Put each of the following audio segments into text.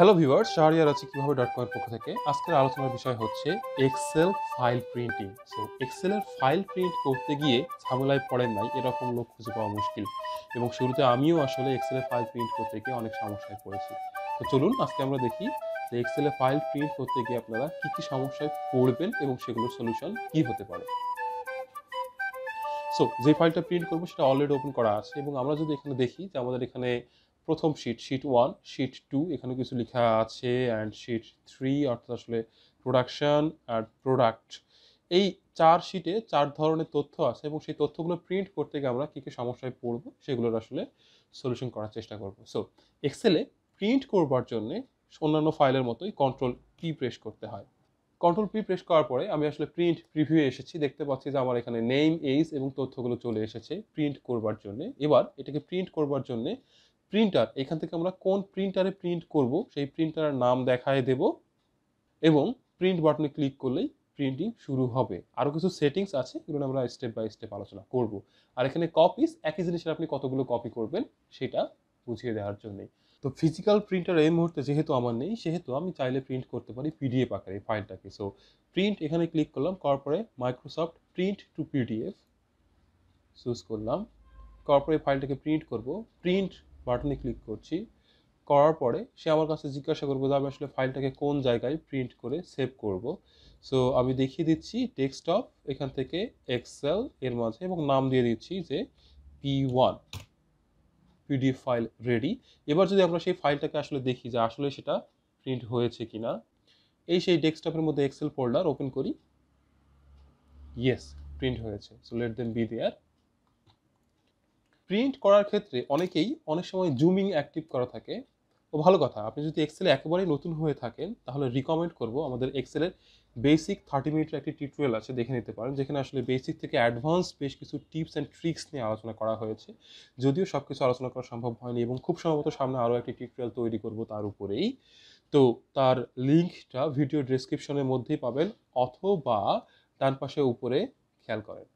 hello viewers Shahriar আছে কীভাবে dot কমের পক্ষ থেকে আজকের আলোচনার বিষয় হচ্ছে এক্সেল ফাইল প্রিন্টিং সো এক্সেলের ফাইল প্রিন্ট করতে গিয়ে ঝামেলায় পড়েন নাই এরকম লোক খুঁজে পাওয়া মুশকিল এবং শুরুতে আমিও আসলে এক্সেলের ফাইল প্রিন্ট করতে গিয়ে অনেক সমস্যায় পড়েছি তো চলুন আজকে আমরা দেখি যে এক্সেলে ফাইল প্রিন্ট করতে গিয়ে আপনারা কী কী সমস্যায় পড়বেন এবং সেগুলোর সলিউশন কী হতে পারে সো যে ফাইলটা প্রিন্ট করবো সেটা অলরেডি ওপেন করা আছে এবং আমরা যদি এখানে দেখি যে আমাদের এখানে প্রথম sheet sheet one sheet two এখানে কিছু লেখা আছে অ্যান্ড শীট থ্রি অর্থাৎ আসলে প্রোডাকশান আর প্রোডাক্ট এই চার শিটে চার ধরনের তথ্য আছে এবং সেই তথ্যগুলো প্রিন্ট করতে গিয়ে আমরা কী কী সমস্যায় পড়ব সেগুলোর আসলে সলিউশন করার চেষ্টা করব সো এক্সেলে প্রিন্ট করবার জন্যে অন্যান্য ফাইলের মতোই কন্ট্রোল পি প্রেস করতে হয় কন্ট্রোল পি প্রেস করার পরে আমি আসলে প্রিন্ট প্রিভিউ এসেছি দেখতে পাচ্ছি যে আমার এখানে নেম এইজ এবং তথ্যগুলো চলে এসেছে প্রিন্ট করবার জন্য এবার এটাকে প্রিন্ট করবার জন্যে প্রিন্টার এখান থেকে আমরা কোন প্রিন্টারে প্রিন্ট করব সেই প্রিন্টারের নাম দেখায় দেব এবং প্রিন্ট বাটনে ক্লিক করলেই প্রিন্টিং শুরু হবে আরও কিছু সেটিংস আছে এগুলো আমরা স্টেপ বাই স্টেপ আলোচনা করব আর এখানে কপিস একই জিনিসের আপনি কতগুলো কপি করবেন সেটা বুঝিয়ে দেওয়ার জন্যেই তো ফিজিক্যাল প্রিন্টার এই মুহূর্তে যেহেতু আমার নেই সেহেতু আমি চাইলে প্রিন্ট করতে পারি পিডিএফ আকারে এই ফাইলটাকে সো প্রিন্ট এখানে ক্লিক করলাম করার পরে Microsoft print to PDF choose করলাম করার পরে ফাইলটাকে প্রিন্ট করব প্রিন্ট বাটনে ক্লিক করছি করার পরে সে আমার কাছে জিজ্ঞাসা করবো যে আমি আসলে ফাইলটাকে কোন জায়গায় প্রিন্ট করে সেভ করব সো আমি দেখিয়ে দিচ্ছি ডেস্কটপ এখান থেকে এক্সেল এর মাঝে এবং নাম দিয়ে দিচ্ছি যে P one PDF file ready এবার যদি আমরা সেই ফাইলটাকে আসলে দেখি যে আসলে সেটা প্রিন্ট হয়েছে কি না এই সেই ডেস্কটপের মধ্যে এক্সেল ফোল্ডার ওপেন করি ইয়েস প্রিন্ট হয়েছে so let then be there print করার ক্ষেত্রে অনেকেই অনেক সময় জুমিং অ্যাক্টিভ করা থাকে ও ভালো কথা আপনি যদি এক্সেলে একেবারেই নতুন হয়ে থাকেন তাহলে রিকমেন্ড করব আমাদের এক্সেলের বেসিক থার্টি মিনিটের একটি টিউটোরিয়াল আছে দেখে নিতে পারেন যেখানে আসলে বেসিক থেকে অ্যাডভান্স বেশ কিছু টিপস অ্যান্ড ট্রিক্স নিয়ে আলোচনা করা হয়েছে যদিও সব কিছু আলোচনা করা সম্ভব হয়নি এবং খুব সম্ভবত সামনে আরও একটি টিউটোরিয়াল তৈরি করব তার উপরেই তো তার লিঙ্কটা ভিডিও ডিসক্রিপশনের মধ্যেই পাবেন অথবা ডান পাশে উপরে খেয়াল করেন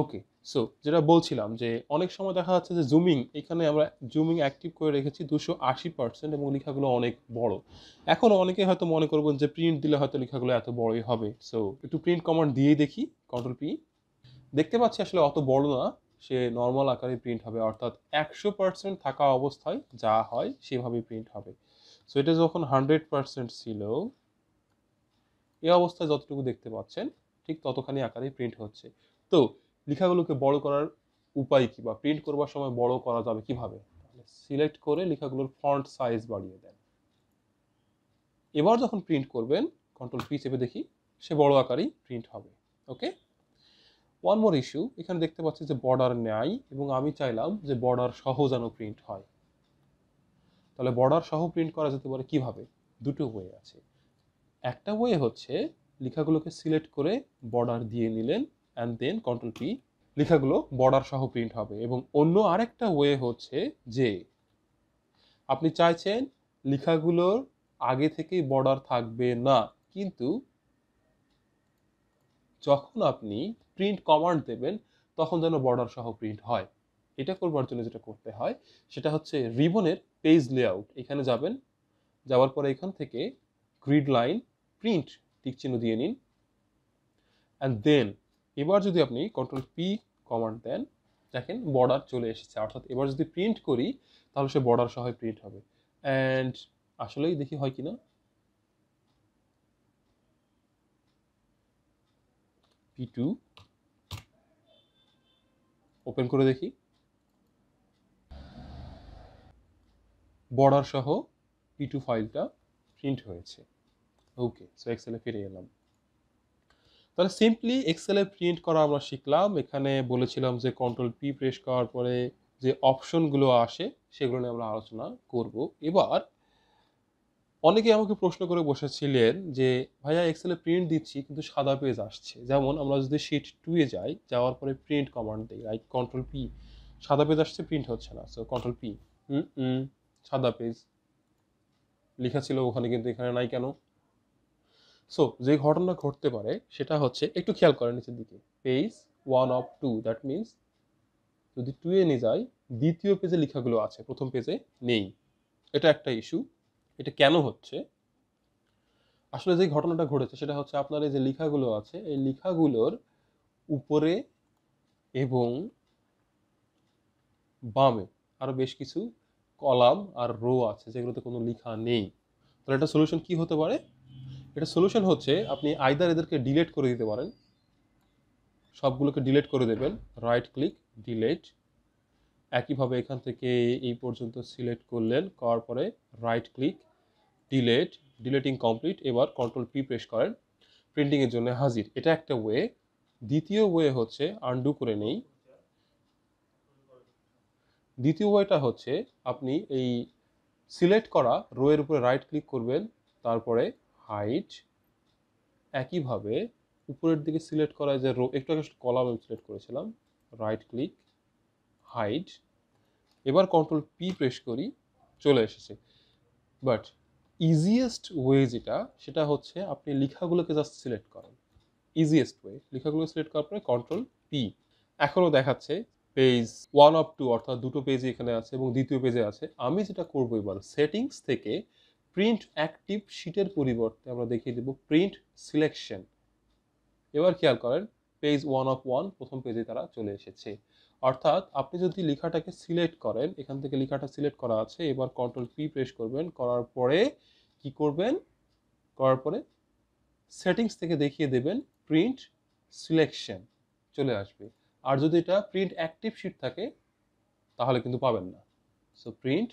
ওকে সো যেটা বলছিলাম যে অনেক সময় দেখা যাচ্ছে যে জুমিং এখানে আমরা জুমিং অ্যাক্টিভ করে রেখেছি দুশো আশি পার্সেন্ট এবং লেখাগুলো অনেক বড় এখন অনেকে হয়তো মনে করবেন যে প্রিন্ট দিলে হয়তো লেখাগুলো এত বড়ই হবে সো একটু প্রিন্ট কমান্ড দিয়েই দেখি কন্ট্রোল পি দেখতে পাচ্ছি আসলে অত বড় না সে নর্মাল আকারে প্রিন্ট হবে অর্থাৎ একশো পার্সেন্ট থাকা অবস্থায় যা হয় সেভাবে প্রিন্ট হবে সো এটা যখন হান্ড্রেড পার্সেন্ট ছিল এ অবস্থায় যতটুকু দেখতে পাচ্ছেন ঠিক ততখানি আকারে প্রিন্ট হচ্ছে তো লেখাগুলোকে বড় করার উপায় কি বা প্রিন্ট করবার সময় বড় করা যাবে কিভাবে সিলেক্ট করে লেখাগুলোর ফন্ট সাইজ বাড়িয়ে দেন এবার যখন প্রিন্ট করবেন কন্ট্রোল পি চেপে দেখি সে বড় আকারেই প্রিন্ট হবে ওকে ওয়ান মোর ইস্যু এখানে দেখতে পাচ্ছি যে বর্ডার নেয় এবং আমি চাইলাম যে বর্ডার সহ যেন প্রিন্ট হয় তাহলে বর্ডার সহ প্রিন্ট করা যেতে পারে কিভাবে দুটো ওয়ে আছে একটা ওয়ে হচ্ছে লেখাগুলোকে সিলেক্ট করে বর্ডার দিয়ে নিলেন অ্যান্ড দেন কন্ট্রোল পি লেখাগুলো বর্ডার সহ প্রিন্ট হবে এবং অন্য আরেকটা ওয়ে হচ্ছে যে আপনি চাইছেন লেখাগুলোর আগে থেকেই বর্ডার থাকবে না কিন্তু যখন আপনি প্রিন্ট কমান্ড দেবেন তখন যেন বর্ডার সহ প্রিন্ট হয় এটা করবার জন্য যেটা করতে হয় সেটা হচ্ছে রিবনের পেজ লেআউট এখানে যাবেন যাওয়ার পরে এখান থেকে গ্রিড লাইন প্রিন্ট টিক দিয়ে নিন অ্যান্ড দেন এবার যদি আপনি কন্ট্রোল পি কমান্ড দেন দেখেন বর্ডার চলে এসেছে অর্থাৎ এবার যদি প্রিন্ট করি তাহলে সে বর্ডার সহ প্রিন্ট হবে অ্যান্ড আসলেই দেখি হয় কি না পি টু ওপেন করে দেখি বর্ডার সহ পি টু ফাইলটা প্রিন্ট হয়েছে ওকে সো এক্সেলে ফিরে এলাম তাহলে সিম্পলি এক্সেলে প্রিন্ট করা আমরা শিখলাম এখানে বলেছিলাম যে কন্ট্রোল পি প্রেস করার পরে যে অপশনগুলো আসে সেগুলো নিয়ে আমরা আলোচনা করব এবার অনেকে আমাকে প্রশ্ন করে বসেছিলেন যে ভাইয়া এক্সেলে প্রিন্ট দিচ্ছি কিন্তু সাদা পেজ আসছে যেমন আমরা যদি শিট টুয়ে যাই যাওয়ার পরে প্রিন্ট কমান্ড দিই রাইট কন্ট্রোল পি সাদা পেজ আসছে প্রিন্ট হচ্ছে না সো কন্ট্রোল পি হুম সাদা পেজ লেখা ছিল ওখানে কিন্তু এখানে নাই কেন সো যে ঘটনা ঘটতে পারে সেটা হচ্ছে একটু খেয়াল করেন নিচের দিকে page one of two that means যদি টু এ নিয়ে যায় দ্বিতীয় পেজে লেখাগুলো আছে প্রথম পেজে নেই এটা একটা ইস্যু এটা কেন হচ্ছে আসলে যে ঘটনাটা ঘটেছে সেটা হচ্ছে আপনার এই যে লেখাগুলো আছে এই লেখাগুলোর উপরে এবং বামে আরও বেশ কিছু কলাম আর রো আছে যেগুলোতে কোনো লেখা নেই তাহলে এটা সলিউশন কি হতে পারে এটা সলিউশন হচ্ছে আপনি আইদার এদেরকে ডিলেট করে দিতে পারেন সবগুলোকে ডিলেট করে দেবেন রাইট ক্লিক ডিলেট একইভাবে এখান থেকে এই পর্যন্ত সিলেক্ট করলেন করার পরে right click delete deleting complete এবার কন্ট্রোল পি প্রেস করেন প্রিন্টিংয়ের জন্য হাজির এটা একটা ওয়ে দ্বিতীয় ওয়ে হচ্ছে আন্ডু করে নেই দ্বিতীয় ওয়েটা হচ্ছে আপনি এই সিলেক্ট করা রোয়ের উপরে রাইট ক্লিক করবেন তারপরে হাইট একইভাবে উপরের দিকে সিলেক্ট করা যে রো একটু আগে কলাম আমি সিলেক্ট করেছিলাম রাইট ক্লিক হাইট এবার কন্ট্রোল পি প্রেস করি চলে এসেছে বাট ইজিয়েস্ট ওয়ে যেটা সেটা হচ্ছে আপনি লেখাগুলোকে জাস্ট সিলেক্ট করেন ইজিয়েস্ট ওয়ে লেখাগুলো সিলেক্ট করার পরে কন্ট্রোল পি এখনও দেখাচ্ছে পেজ ওয়ান অফ টু অর্থাৎ দুটো পেজ এখানে আছে এবং দ্বিতীয় পেজে আছে আমি যেটা করবো এবার সেটিংস থেকে প্রিন্ট অ্যাক্টিভ শিটের পরিবর্তে আমরা দেখিয়ে দেব প্রিন্ট সিলেকশন এবার খেয়াল করেন পেজ ওয়ান অফ ওয়ান প্রথম পেজে তারা চলে এসেছে অর্থাৎ আপনি যদি লেখাটাকে সিলেক্ট করেন এখান থেকে লেখাটা সিলেক্ট করা আছে এবার কন্ট্রোল পি প্রেস করবেন করার পরে কি করবেন করার পরে সেটিংস থেকে দেখিয়ে দেবেন প্রিন্ট সিলেকশন চলে আসবে আর যদি এটা প্রিন্ট অ্যাক্টিভ শিট থাকে তাহলে কিন্তু পাবেন না সো প্রিন্ট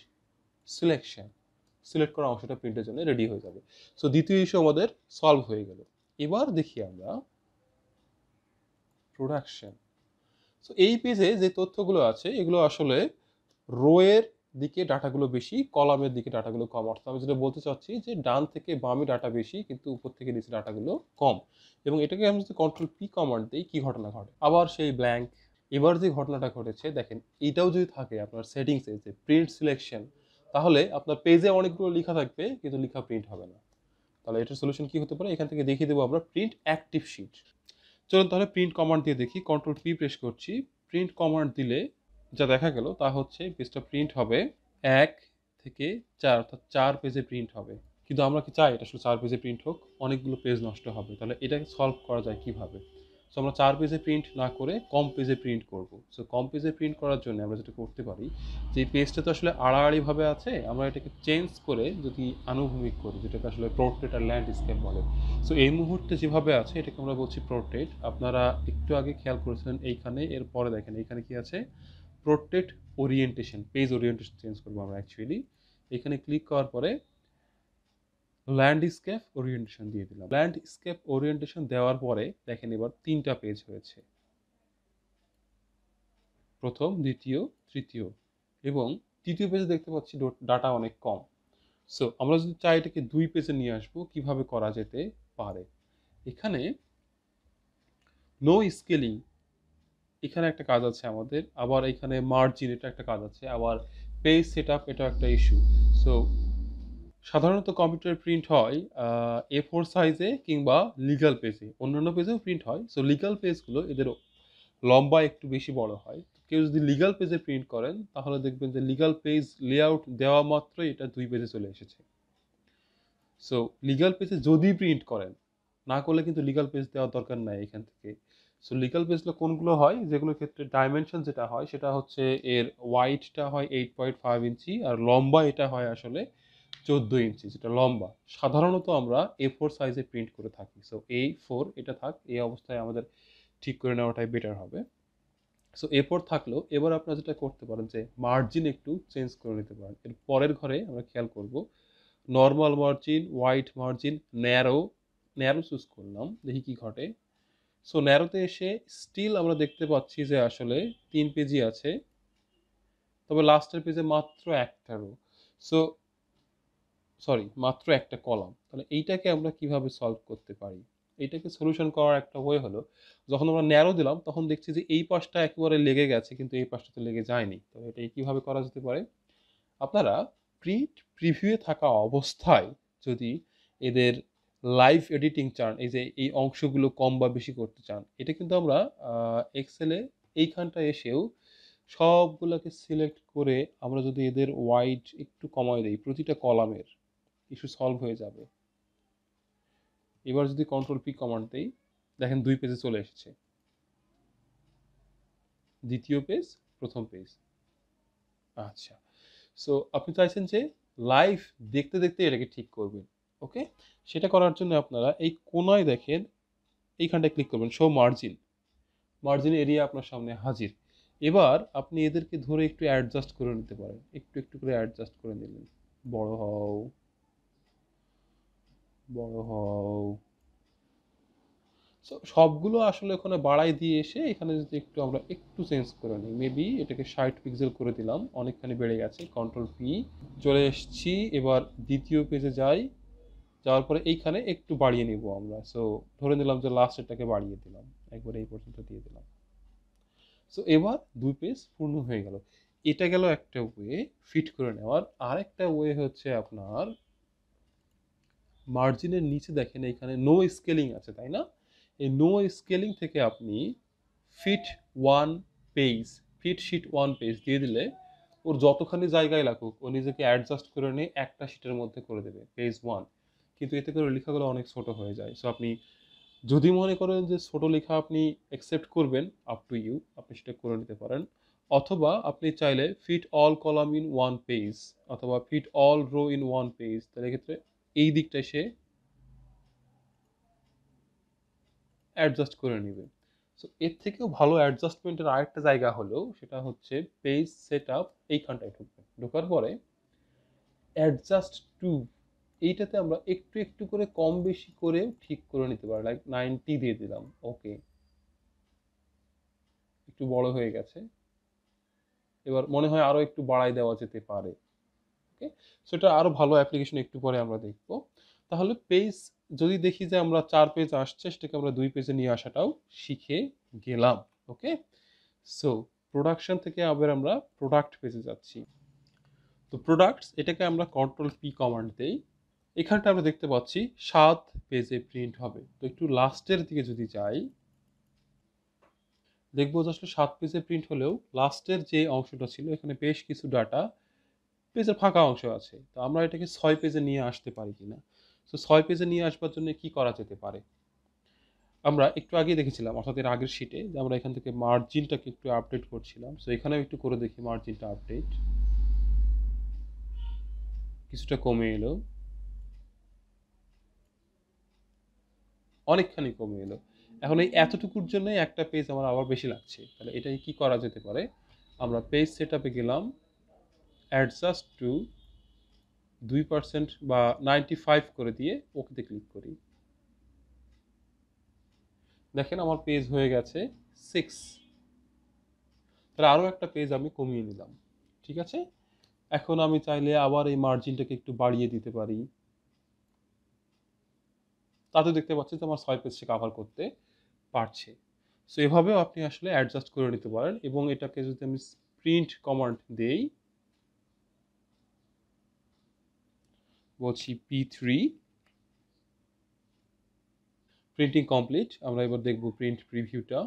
সিলেকশন সিলেক্ট করা অংশটা প্রিন্টের জন্য রেডি হয়ে যাবে সো দ্বিতীয় ইস্যু আমাদের সলভ হয়ে গেল এবার দেখি আমরা প্রোডাকশন সো এই পেজে যে তথ্যগুলো আছে এগুলো আসলে রোয়ের দিকে ডাটাগুলো বেশি কলামের দিকে ডাটাগুলো কম অর্থাৎ আমি যেটা বলতে চাচ্ছি যে ডান থেকে বামে ডাটা বেশি কিন্তু উপর থেকে নিচে ডাটাগুলো কম এবং এটাকে আমি যদি কন্ট্রোল পি কমান্ড দিই কী ঘটনা ঘটে আবার সেই ব্ল্যাঙ্ক এবার যে ঘটনাটা ঘটেছে দেখেন এটাও যদি থাকে আপনার সেটিংসে যে প্রিন্ট সিলেকশন তাহলে আপনার পেজে অনেকগুলো লেখা থাকবে কিন্তু লেখা প্রিন্ট হবে না তাহলে এটার সলিউশন কি হতে পারে এখান থেকে দেখিয়ে দেবো আমরা প্রিন্ট অ্যাক্টিভ শিট চলুন তাহলে প্রিন্ট কমান্ড দিয়ে দেখি কন্ট্রোল পি প্রেস করছি প্রিন্ট কমান্ড দিলে যা দেখা গেল তা হচ্ছে পেজটা প্রিন্ট হবে এক থেকে চার অর্থাৎ চার পেজে প্রিন্ট হবে কিন্তু আমরা কি চাই এটা শুধু চার পেজে প্রিন্ট হোক অনেকগুলো পেজ নষ্ট হবে তাহলে এটাকে সলভ করা যায় কিভাবে সো আমরা চার পেজে প্রিন্ট না করে কম পেজে প্রিন্ট করব সো কম পেজে প্রিন্ট করার জন্য আমরা যেটা করতে পারি যে পেজটা তো আসলে আড়াআড়িভাবে আছে আমরা এটাকে চেঞ্জ করে যদি আনুভূমিক করি যেটাকে আসলে পোর্ট্রেট আর ল্যান্ডস্কেপ বলে সো এই মুহূর্তে যেভাবে আছে এটাকে আমরা বলছি প্রোট্রেট আপনারা একটু আগে খেয়াল করেছিলেন এইখানে এরপরে দেখেন এইখানে কি আছে portrait orientation page orientation change করবো আমরা অ্যাকচুয়ালি এখানে ক্লিক করার পরে ল্যান্ডস্কেপ ওরিয়েন্টেশন দিয়ে দিলাম ল্যান্ডস্কেপ ওরিয়েন্টেশন দেওয়ার পরে দেখেন এবার তিনটা পেজ হয়েছে প্রথম দ্বিতীয় তৃতীয় এবং তৃতীয় পেজে দেখতে পাচ্ছি ডাটা অনেক কম সো আমরা যদি চাই এটাকে দুই পেজে নিয়ে আসবো কিভাবে করা যেতে পারে এখানে নো স্কেলিং এখানে একটা কাজ আছে আমাদের আবার এখানে মার্জিন এটা একটা কাজ আছে আবার পেজ সেট আপ এটা একটা ইস্যু সো সাধারণত কম্পিউটার প্রিন্ট হয় এ ফোর সাইজে কিংবা লিগাল পেজে অন্যান্য পেজেও প্রিন্ট হয় সো লিগাল পেজগুলো এদের লম্বা একটু বেশি বড় হয় কেউ যদি লিগাল পেজে প্রিন্ট করেন তাহলে দেখবেন যে লিগাল পেজ লেআউট দেওয়া মাত্রই এটা দুই পেজে চলে এসেছে সো লিগাল পেজে যদি প্রিন্ট করেন না করলে কিন্তু লিগাল পেজ দেওয়ার দরকার নাই এখান থেকে সো লিগাল পেজগুলো কোনগুলো হয় যেগুলোর ক্ষেত্রে ডাইমেনশন যেটা হয় সেটা হচ্ছে এর ওয়াইডটা হয় এইট পয়েন্ট ফাইভ ইঞ্চি আর লম্বা এটা হয় আসলে চোদ্দ ইঞ্চি যেটা লম্বা সাধারণত আমরা এ ফোর সাইজে প্রিন্ট করে থাকি সো এই ফোর এটা থাক এই অবস্থায় আমাদের ঠিক করে নেওয়াটাই বেটার হবে সো এ ফোর থাকলেও এবার আপনারা যেটা করতে পারেন যে মার্জিন একটু চেঞ্জ করে নিতে পারেন এর পরের ঘরে আমরা খেয়াল করব normal margin white margin narrow narrow choose করলাম দেখি কি ঘটে সো ন্যারোতে এসে স্টিল আমরা দেখতে পাচ্ছি যে আসলে তিন পেজি আছে তবে লাস্টের পেজে মাত্র একটা রো সো সরি মাত্র একটা কলাম তাহলে এইটাকে আমরা কিভাবে সলভ করতে পারি এইটাকে সলিউশন করার একটা ওয়ে হলো যখন আমরা ন্যারো দিলাম তখন দেখছি যে এই পাশটা একেবারে লেগে গেছে কিন্তু এই পাশটা তো লেগে যায়নি তাহলে এটা কীভাবে করা যেতে পারে আপনারা প্রিন্ট প্রিভিউয়ে থাকা অবস্থায় যদি এদের লাইভ এডিটিং চান এই যে এই অংশগুলো কম বা বেশি করতে চান এটা কিন্তু আমরা এক্সেলে এইখানটা এসেও সবগুলোকে সিলেক্ট করে আমরা যদি এদের ওয়াইড একটু কমাই দিই প্রতিটা কলামের ইস্যু সলভ হয়ে যাবে এবার যদি কন্ট্রোল পি কমান্ড দেই দেখেন দুই পেজে চলে এসেছে দ্বিতীয় পেজ প্রথম পেজ আচ্ছা সো আপনি চাইছেন যে লাইভ দেখতে দেখতে এটাকে ঠিক করবেন ওকে সেটা করার জন্য আপনারা এই কোনায় দেখেন এইখানটায় ক্লিক করবেন শো মার্জিন মার্জিন এরিয়া আপনার সামনে হাজির এবার আপনি এদেরকে ধরে একটু অ্যাডজাস্ট করে নিতে পারেন একটু একটু করে অ্যাডজাস্ট করে নিলেন বড় হও বড় হও সবগুলো আসলে ওখানে বাড়াই দিয়ে এসে এখানে যদি একটু আমরা একটু চেঞ্জ করে নিই মেবি এটাকে ষাট পিক্সেল করে দিলাম অনেকখানি বেড়ে গেছে কন্ট্রোল পি চলে এসছি এবার দ্বিতীয় পেজে যাই যাওয়ার পরে এইখানে একটু বাড়িয়ে নিব আমরা সো ধরে নিলাম যে লাস্ট এটাকে বাড়িয়ে দিলাম একবার এই পর্যন্ত দিয়ে দিলাম সো এবার দুই পেজ পূর্ণ হয়ে গেল এটা গেল একটা ওয়ে ফিট করে নেওয়ার আরেকটা ওয়ে হচ্ছে আপনার মার্জিনের নিচে দেখেন এখানে নো স্কেলিং আছে তাই না এই নো স্কেলিং থেকে আপনি fit one page fit sheet one page দিয়ে দিলে ওর যতখানি জায়গায় লাগুক ও নিজেকে অ্যাডজাস্ট করে নিয়ে একটা শিটের মধ্যে করে দেবে পেজ ওয়ান কিন্তু এতে করে লেখাগুলো অনেক ছোট হয়ে যায় সো আপনি যদি মনে করেন যে ছোটো লেখা আপনি অ্যাকসেপ্ট করবেন আপ টু ইউ আপনি সেটা করে নিতে পারেন অথবা আপনি চাইলে fit all column in one page অথবা fit all row in one page তাহলে ক্ষেত্রে এই দিকটায় সে অ্যাডজাস্ট করে নেবে সো এর থেকেও ভালো অ্যাডজাস্টমেন্টের আরেকটা জায়গা হলো সেটা হচ্ছে পেজ সেট আপ এইখানটায় ঢুকবে ঢোকার পরে অ্যাডজাস্ট টু এইটাতে আমরা একটু একটু করে কম বেশি করে ঠিক করে নিতে পারি লাইক নাইনটি দিয়ে দিলাম ওকে একটু বড় হয়ে গেছে এবার মনে হয় আরও একটু বাড়াই দেওয়া যেতে পারে ওকে সেটা আরও ভালো অ্যাপ্লিকেশন একটু পরে আমরা দেখব তাহলে পেজ যদি দেখি যে আমরা চার পেজ আসছে সেটাকে আমরা দুই পেজে নিয়ে আসাটাও শিখে গেলাম ওকে সো প্রোডাকশন থেকে আবার আমরা প্রোডাক্ট পেজে যাচ্ছি তো প্রোডাক্টস এটাকে আমরা কন্ট্রোল পি কমান্ড দেই এখানটা আমরা দেখতে পাচ্ছি সাত পেজে প্রিন্ট হবে তো একটু লাস্টের দিকে যদি যাই দেখবো যে আসলে সাত পেজে প্রিন্ট হলেও লাস্টের যে অংশটা ছিল এখানে বেশ কিছু ডাটা পেজের ফাঁকা অংশ আছে তো আমরা এটাকে ছয় পেজে নিয়ে আসতে পারি কি না তো ছয় পেজে নিয়ে আসবার জন্য কি করা যেতে পারে আমরা একটু আগে দেখেছিলাম অর্থাৎ এর আগের শিটে যে আমরা এখান থেকে মার্জিনটাকে একটু আপডেট করছিলাম সো এখানেও একটু করে দেখি মার্জিনটা আপডেট কিছুটা কমে এলো অনেকখানি কমে এলো এখন এই এতটুকুর জন্য একটা পেজ আমার আবার বেশি লাগছে তাহলে এটাই কি করা যেতে পারে আমরা পেজ সেট গেলাম অ্যাডজাস্ট টু দুই পার্সেন্ট বা নাইনটি ফাইভ করে দিয়ে ওকেতে ক্লিক করি দেখেন আমার পেজ হয়ে গেছে সিক্স তাহলে আরও একটা পেজ আমি কমিয়ে নিলাম ঠিক আছে এখন আমি চাইলে আবার এই মার্জিনটাকে একটু বাড়িয়ে দিতে পারি তাতে দেখতে পাচ্ছি যে আমার ছয় পেজটি কাভার করতে পারছে সো এভাবেও আপনি আসলে অ্যাডজাস্ট করে নিতে পারেন এবং এটাকে যদি আমি প্রিন্ট কমান্ড দেই বলছি পি থ্রি প্রিন্টিং কমপ্লিট আমরা এবার দেখব প্রিন্ট প্রিভিউটা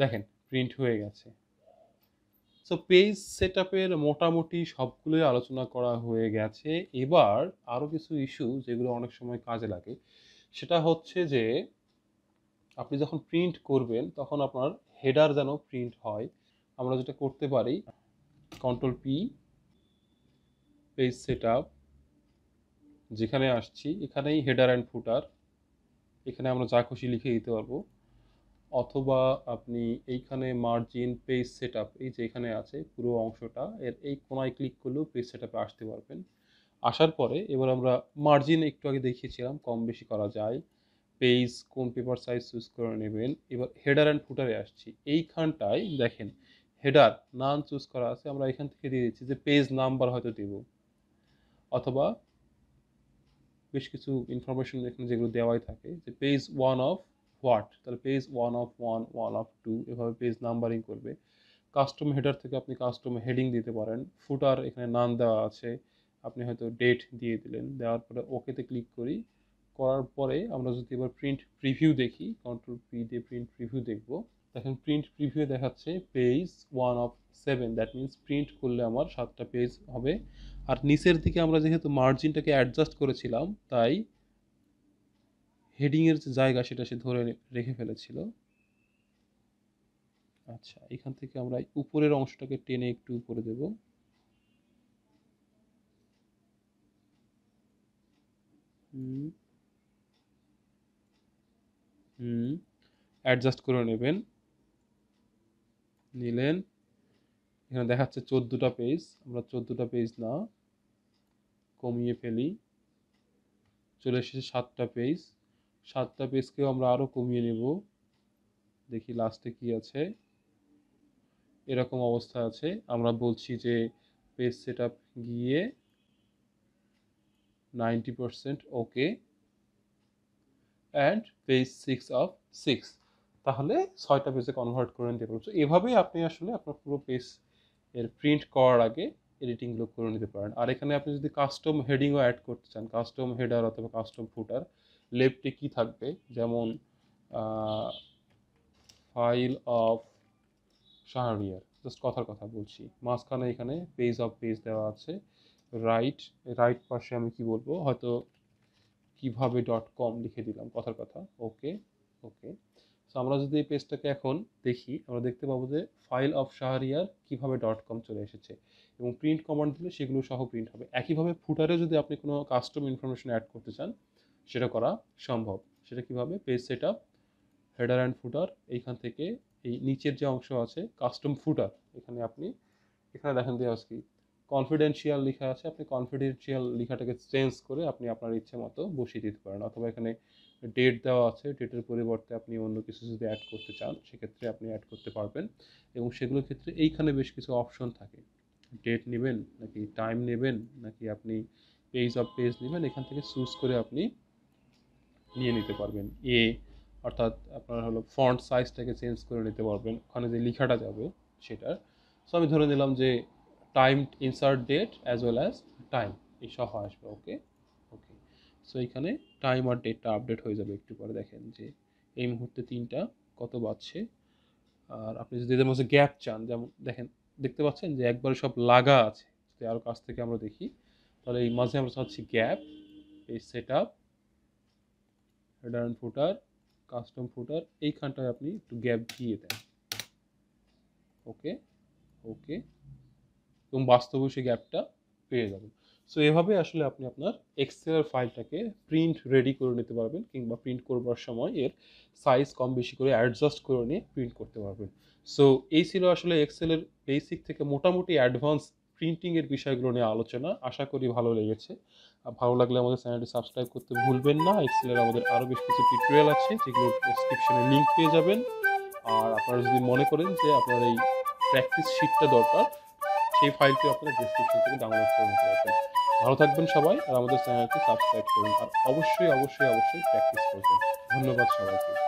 দেখেন প্রিন্ট হয়ে গেছে সো পেজ সেট আপের মোটামুটি সবগুলোই আলোচনা করা হয়ে গেছে এবার আরও কিছু ইস্যু যেগুলো অনেক সময় কাজে লাগে সেটা হচ্ছে যে আপনি যখন প্রিন্ট করবেন তখন আপনার হেডার যেন প্রিন্ট হয় আমরা যেটা করতে পারি কন্ট্রোল পি পেজ সেট যেখানে আসছি এখানেই হেডার অ্যান্ড ফুটার এখানে আমরা যা খুশি লিখে দিতে পারবো অথবা আপনি এইখানে মার্জিন পেজ সেট এই যে এখানে আছে পুরো অংশটা এর এই কোনায় ক্লিক করলেও পেজ সেট আসতে পারবেন আসার পরে এবার আমরা মার্জিন একটু আগে দেখিয়েছিলাম কম বেশি করা যায় পেজ কোন পেপার সাইজ চুজ করে নেবেন এবার হেডার অ্যান্ড ফুটারে আসছি এইখানটায় দেখেন হেডার নাম চুজ করা আছে আমরা এখান থেকে দিয়ে দিচ্ছি যে পেজ নাম্বার হয়তো দেবো অথবা বেশ কিছু ইনফরমেশন এখানে যেগুলো দেওয়াই থাকে যে পেজ ওয়ান অফ হোয়াট তাহলে page one of one one of two এভাবে পেজ নাম্বারিং করবে কাস্টম হেডার থেকে আপনি কাস্টম হেডিং দিতে পারেন ফুটার এখানে নাম দেওয়া আছে আপনি হয়তো ডেট দিয়ে দিলেন দেওয়ার পরে ওকেতে ক্লিক করি করার পরে আমরা যদি এবার প্রিন্ট প্রিভিউ দেখি কন্ট্রোল পি দিয়ে প্রিন্ট প্রিভিউ দেখব দেখেন প্রিন্ট প্রিভিউ দেখাচ্ছে page one of seven that means print করলে আমার সাতটা পেজ হবে আর নিচের দিকে আমরা যেহেতু মার্জিনটাকে অ্যাডজাস্ট করেছিলাম তাই হেডিংয়ের যে জায়গা সেটা সে ধরে রেখে ফেলেছিল আচ্ছা এখান থেকে আমরা উপরের অংশটাকে টেনে একটু উপরে দেব হুম অ্যাডজাস্ট করে নেবেন নিলেন এখানে দেখাচ্ছে চোদ্দোটা পেজ আমরা চোদ্দোটা পেজ না কমিয়ে ফেলি চলে এসেছে সাতটা পেজ সাতটা পেজকেও আমরা আরও কমিয়ে নেব দেখি লাস্টে কি আছে এরকম অবস্থা আছে আমরা বলছি যে পেজ সেট গিয়ে ninety percent okay and page six of six তাহলে ছয়টা পেজে কনভার্ট করে নিতে পারবেন এভাবেই আপনি আসলে আপনার পুরো পেজ এর প্রিন্ট করার আগে এডিটিংগুলো করে নিতে পারেন আর এখানে আপনি যদি কাস্টম হেডিংও অ্যাড করতে চান কাস্টম হেডার অথবা কাস্টম ফুটার লেফটে কি থাকবে যেমন ফাইল অফ শাহরিয়ার জাস্ট কথার কথা বলছি মাঝখানে এখানে পেজ অফ পেজ দেওয়া আছে রাইট রাইট পাশে আমি কি বলবো হয়তো কিভাবে ডট কম লিখে দিলাম কথার কথা ওকে ওকে সো আমরা যদি এই পেজটাকে এখন দেখি আমরা দেখতে পাবো যে ফাইল অফ শাহরিয়ার কীভাবে ডট কম চলে এসেছে এবং প্রিন্ট কমান্ড দিলে সেগুলো সহ প্রিন্ট হবে একইভাবে ফুটারে যদি আপনি কোনো কাস্টম ইনফরমেশন অ্যাড করতে চান সেটা করা সম্ভব সেটা কিভাবে page set up header and footer এইখান থেকে এই নিচের যে অংশ আছে কাস্টম ফুটার এখানে আপনি এখানে দেখেন দেওয়া আছে কি কনফিডেন্সিয়াল লেখা আছে আপনি কনফিডেন্সিয়াল লেখাটাকে চেঞ্জ করে আপনি আপনার ইচ্ছে মতো বসিয়ে দিতে পারেন অথবা এখানে ডেট দেওয়া আছে ডেটের পরিবর্তে আপনি অন্য কিছু যদি অ্যাড করতে চান সেক্ষেত্রে আপনি অ্যাড করতে পারবেন এবং সেগুলোর ক্ষেত্রে এইখানে বেশ কিছু অপশন থাকে ডেট নেবেন নাকি টাইম নেবেন নাকি আপনি পেজ অফ পেজ নেবেন এখান থেকে চুজ করে আপনি নিয়ে নিতে পারবেন এ অর্থাৎ আপনার হলো ফন্ট সাইজটাকে চেঞ্জ করে নিতে পারবেন ওখানে যে লেখাটা যাবে সেটার সো আমি ধরে নিলাম যে time insert date as well as time এই সহ আসবে ওকে সো এখানে টাইম আর ডেটটা আপডেট হয়ে যাবে একটু পরে দেখেন যে এই মুহূর্তে তিনটা কত বাজছে আর আপনি যদি এদের মধ্যে গ্যাপ চান যেমন দেখেন দেখতে পাচ্ছেন যে একবারে সব লাগা আছে যদি আরও কাছ থেকে আমরা দেখি তাহলে এই মাঝে আমরা চাচ্ছি গ্যাপ এই set up header footer custom footer এইখানটায় আপনি একটু গ্যাপ দিয়ে দেন ওকে ওকে এবং বাস্তবে সেই গ্যাপটা পেয়ে যাবেন সো এভাবে আসলে আপনি আপনার এক্সেল ফাইলটাকে প্রিন্ট রেডি করে নিতে পারবেন কিংবা প্রিন্ট করবার সময় এর সাইজ কম বেশি করে অ্যাডজাস্ট করে নিয়ে প্রিন্ট করতে পারবেন সো এই ছিল আসলে এক্সেলের বেসিক থেকে মোটামুটি অ্যাডভান্স প্রিন্টিংয়ের বিষয়গুলো নিয়ে আলোচনা আশা করি ভালো লেগেছে ভালো লাগলে আমাদের চ্যানেলটি সাবস্ক্রাইব করতে ভুলবেন না এক্সেলের আমাদের আরও বেশ কিছু টিউটোরিয়াল আছে যেগুলো ডিসক্রিপশনে লিঙ্ক পেয়ে যাবেন আর আপনারা যদি মনে করেন যে আপনার এই প্র্যাকটিস শিটটা দরকার সেই ফাইলটি আপনারা ডিসক্রিপশন থেকে ডাউনলোড করে নিতে পারবেন ভালো থাকবেন সবাই আর আমাদের চ্যানেলকে সাবস্ক্রাইব করুন আর অবশ্যই অবশ্যই অবশ্যই প্র্যাকটিস করবেন ধন্যবাদ সবাইকে